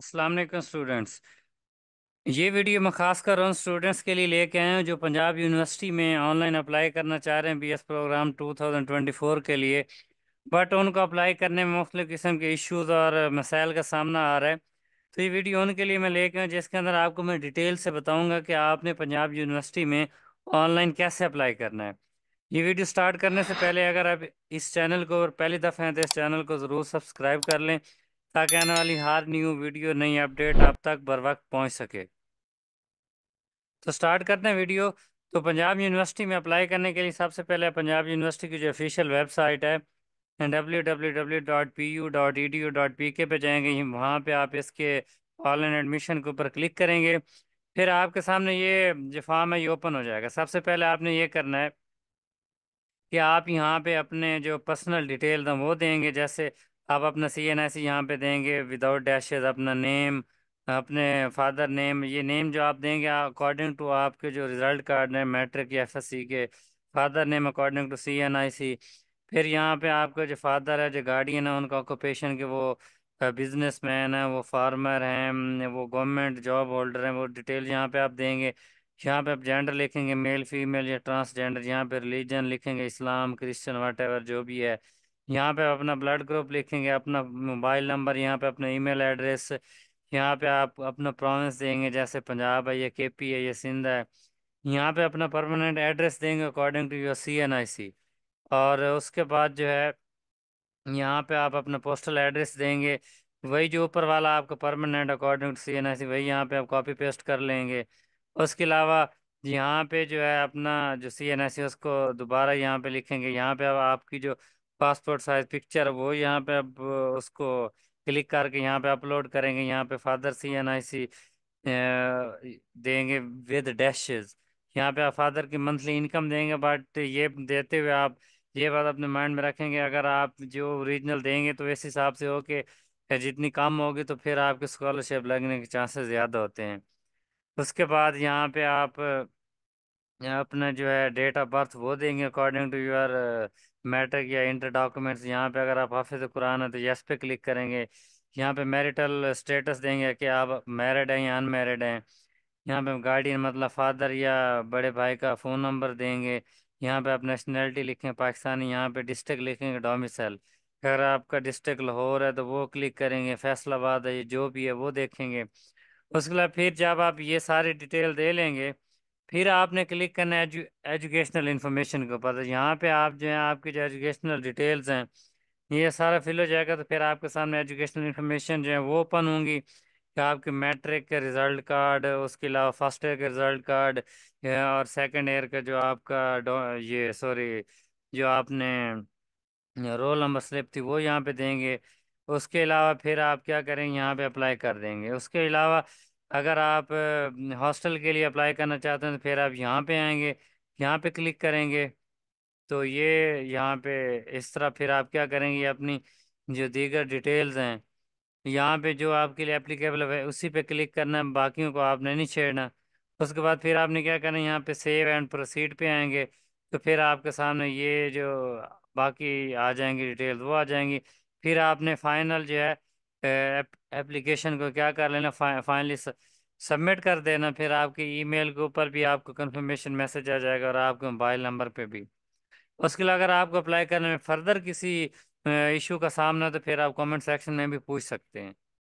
अल्लाम स्टूडेंट्स ये वीडियो मैं खासकर उन स्टूडेंट्स के लिए लेके आया हूँ जो पंजाब यूनिवर्सिटी में ऑनलाइन अप्लाई करना चाह रहे हैं बीएस प्रोग्राम 2024 के लिए बट उनको अप्लाई करने में मुख्तु किस्म के इश्यूज और मसाइल का सामना आ रहा है तो ये वीडियो उनके लिए मैं लेके आया जिसके अंदर आपको मैं डिटेल से बताऊँगा कि आपने पंजाब यूनिवर्सिटी में ऑनलाइन कैसे अप्लाई करना है ये वीडियो स्टार्ट करने से पहले अगर आप इस चैनल को और पहली दफ़ा हैं तो इस चैनल को ज़रूर सब्सक्राइब कर लें ताकि आने वाली हर न्यू वीडियो नई अपडेट आप तक बर वक्त पहुँच सके तो स्टार्ट करते हैं वीडियो तो पंजाब यूनिवर्सिटी में अप्लाई करने के लिए सबसे पहले पंजाब यूनिवर्सिटी की जो ऑफिशियल वेबसाइट है W W W dot P U dot E D U dot P K पर जाएंगे वहाँ पर आप इसके ऑनलाइन एडमिशन के ऊपर क्लिक करेंगे फिर आपके सामने ये जो फॉर्म है ये ओपन हो जाएगा सबसे पहले आपने ये करना है कि आप यहाँ पे अपने जो पर्सनल डिटेल हैं वो देंगे जैसे आप अपना सी एन आई सी यहाँ पे देंगे विदाउट डैशेज अपना नेम अपने फादर नेम ये नेम जो आप देंगे अकॉर्डिंग टू आपके जो रिजल्ट कार्ड है मैट्रिक या एफ एस सी के father name according to C N I C फिर यहाँ पे आपका जो फादर है जो गार्डियन है उनका ऑक्यूपेशन के वो बिजनेसमैन है वो फार्मर हैं वो गवर्नमेंट जॉब होल्डर हैं वो डिटेल यहाँ पे आप देंगे यहाँ पे आप जेंडर लिखेंगे मेल फीमेल या ट्रांसजेंडर यहाँ पे रिलीजन लिखेंगे इस्लाम क्रिश्चन वट जो भी है यहाँ पे अपना ब्लड ग्रुप लिखेंगे अपना मोबाइल नंबर यहाँ पे अपना ईमेल एड्रेस यहाँ पे आप अपना प्रोविंस देंगे जैसे पंजाब है या केपी है या सिंध है यहाँ पे अपना परमानेंट एड्रेस देंगे अकॉर्डिंग टू योर सीएनआईसी और उसके बाद जो है यहाँ पे आप अपना पोस्टल एड्रेस देंगे वही जो ऊपर वाला आपका परमानेंट अकॉर्डिंग टू सी वही यहाँ पे आप कॉपी पेस्ट कर लेंगे उसके अलावा यहाँ पे जो है अपना जो सी एन आई सी उसको दोबारा यहाँ पे लिखेंगे यहाँ पे आपकी जो पासपोर्ट साइज पिक्चर वो यहाँ पे अब उसको क्लिक करके यहाँ पे अपलोड करेंगे यहाँ पे फादर सी एन आई सी देंगे विद डैशेज यहाँ पे आप फादर की मंथली इनकम देंगे बट ये देते हुए आप ये बात अपने माइंड में रखेंगे अगर आप जो ओरिजिनल देंगे तो इस हिसाब से हो के जितनी कम होगी तो फिर आपके स्कॉलरशिप लगने के चांसेस ज़्यादा होते हैं उसके बाद यहाँ पे आप अपना जो है डेट ऑफ बर्थ वो देंगे अकॉर्डिंग टू योर मैट्रिक या इंटर डॉक्यूमेंट्स यहाँ पे अगर आप हाफिज कुरान है तो यस पे क्लिक करेंगे यहाँ पे मैरिटल स्टेटस देंगे कि आप मैरिड हैं या अनमैरिड हैं यहाँ पे गार्डियन मतलब फादर या बड़े भाई का फ़ोन नंबर देंगे यहाँ पे आप नेशनैलिटी लिखें पाकिस्तानी यहाँ पे डिस्ट्रिक्ट लिखेंगे डोमिसल अगर आपका डिस्ट्रिक्ट लाहौर है तो वो क्लिक करेंगे फैसलाबाद है ये जो भी है वो देखेंगे उसके बाद फिर जब आप ये सारी डिटेल दे लेंगे फिर आपने क्लिक करना है एजु, एजुकेशनल इन्फॉर्मेशन के ऊपर तो यहाँ पे आप जो है आपकी जो एजुकेशनल डिटेल्स हैं ये सारा फिल हो जाएगा तो फिर आपके सामने एजुकेशनल इन्फॉर्मेशन जो है वो ओपन होंगी कि आपके मैट्रिक के रिज़ल्ट कार्ड उसके अलावा फर्स्ट ईयर के रिज़ल्ट कार्ड और सेकेंड ईयर का जो आपका ये सॉरी जो आपने रोल नंबर स्लिप थी वो यहाँ पे देंगे उसके अलावा फिर आप क्या करेंगे यहाँ पे अप्लाई कर देंगे उसके अलावा अगर आप हॉस्टल के लिए अप्लाई करना चाहते हैं तो फिर आप यहाँ पे आएंगे यहाँ पे क्लिक करेंगे तो ये यहाँ पे इस तरह फिर आप क्या करेंगे अपनी जो दीगर डिटेल्स हैं यहाँ पे जो आपके लिए अप्लीकेबल है उसी पे क्लिक करना है बाकियों को आपने नहीं छेड़ना उसके बाद फिर आपने क्या करना है यहाँ पे सेव एंड प्रोसीड पे आएंगे तो फिर आपके सामने ये जो बाकी आ जाएंगी डिटेल वो आ जाएंगी फिर आपने फाइनल जो है एप्लीकेशन को क्या कर लेना फाइनली सबमिट कर देना फिर आपके ईमेल के ऊपर भी आपको कंफर्मेशन मैसेज आ जाएगा और आपके मोबाइल नंबर पे भी उसके अलावा अगर आपको अप्लाई करने में फर्दर किसी इशू का सामना तो फिर आप कमेंट सेक्शन में भी पूछ सकते हैं